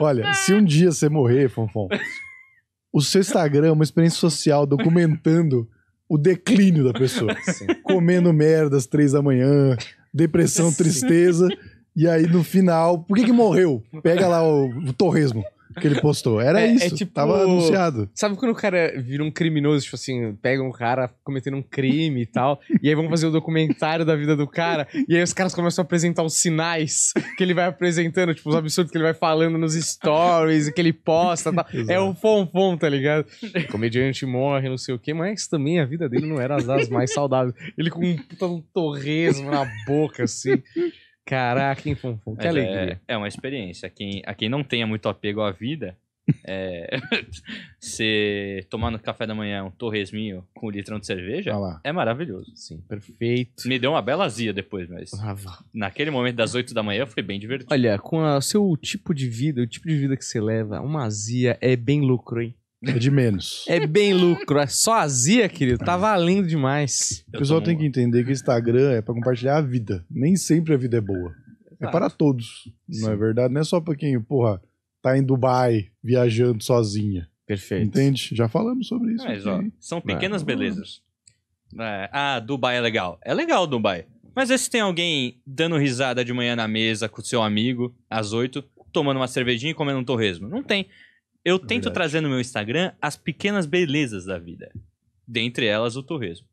Olha, se um dia você morrer, Fonfon, o seu Instagram é uma experiência social documentando o declínio da pessoa. Sim. Comendo merda às três da manhã, depressão, tristeza. Sim. E aí, no final, por que, que morreu? Pega lá o, o torresmo que ele postou. Era é, é isso. É tipo, tava anunciado. Sabe quando o cara vira um criminoso, tipo assim, pega um cara cometendo um crime e tal, e aí vão fazer o um documentário da vida do cara, e aí os caras começam a apresentar os sinais que ele vai apresentando, tipo, os absurdos que ele vai falando nos stories, que ele posta tal. É o fonfon, tá ligado? comediante morre, não sei o quê, mas também a vida dele não era das mais saudáveis. Ele com um puta um torresmo na boca, assim. Caraca, hein, Funfun? Que é, alegria. É, é, uma experiência. A quem, a quem não tenha muito apego à vida, é, você tomar no café da manhã um torresminho com um litrão de cerveja é maravilhoso. Sim, perfeito. Me deu uma bela azia depois, mas ah, naquele momento das 8 da manhã foi bem divertido. Olha, com o seu tipo de vida, o tipo de vida que você leva, uma azia é bem lucro, hein? É de menos. É bem lucro. É só azia, querido. Tá valendo demais. O pessoal tem que entender que o Instagram é para compartilhar a vida. Nem sempre a vida é boa. É para todos. Não é verdade? Não é só pra quem, porra, tá em Dubai viajando sozinha. Perfeito. Entende? Já falamos sobre isso. Mas, ó, são pequenas uhum. belezas. É, ah, Dubai é legal. É legal Dubai. Mas e se tem alguém dando risada de manhã na mesa com seu amigo, às oito, tomando uma cervejinha e comendo um torresmo? Não tem. Eu tento Verdade. trazer no meu Instagram as pequenas belezas da vida. Dentre elas, o torresmo.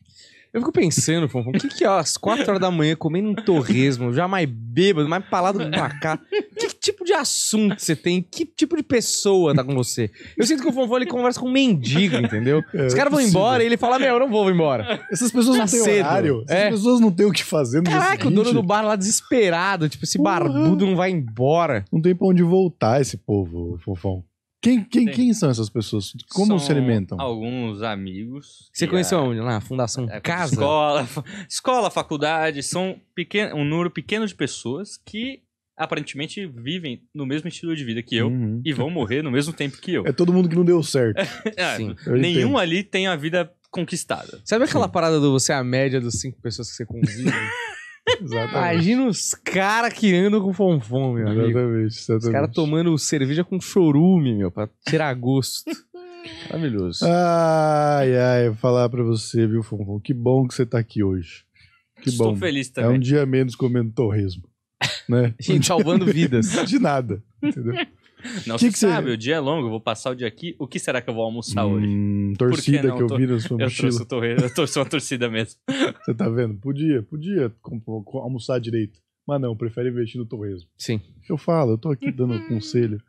Eu fico pensando, fofão, o que que, ó, às 4 horas da manhã, comendo um torresmo, já mais bêbado, mais palado que pra cá, que tipo de assunto você tem? Que tipo de pessoa tá com você? Eu sinto que o fofão ele conversa com um mendigo, entendeu? É, Os é caras vão embora e ele fala, meu, eu não vou embora. Essas pessoas tá não têm horário, essas é. pessoas não têm o que fazer no Caraca, o dono do bar lá desesperado, tipo, esse barbudo não vai embora. Não tem pra onde voltar esse povo, fofão. Quem, quem, quem são essas pessoas? Como São se alimentam? Alguns amigos. Você conheceu onde? Na Fundação é, Casa? Escola, fa- escola, faculdade, são um número pequeno de pessoas que aparentemente vivem no mesmo estilo de vida que eu Uhum. e vão morrer no mesmo tempo que eu. É todo mundo que não deu certo. É, Sim. nenhum ali tem a vida conquistada. Sabe aquela parada do você é a média dos cinco pessoas que você convive? Imagina os caras que andam com fonfon, meu amigo. Exatamente, exatamente. Os caras tomando cerveja com chorume, meu, pra tirar gosto. Maravilhoso. Ai, ai, vou falar pra você, viu, Fonfon? Que bom que você tá aqui hoje. Que Estou bom. feliz também. É um dia menos comendo torresmo. Né? Gente, salvando vidas. De nada, entendeu? Não que se que sabe, você... o dia é longo, vou passar o dia aqui. O que será que eu vou almoçar hum, hoje? Torcida que, que eu vi na sua eu mochila. Trouxe torre... Eu trouxe uma torcida mesmo. Você tá vendo? Podia, podia almoçar direito. Mas não, prefere investir no torresmo. Sim. Eu falo, eu tô aqui dando conselho.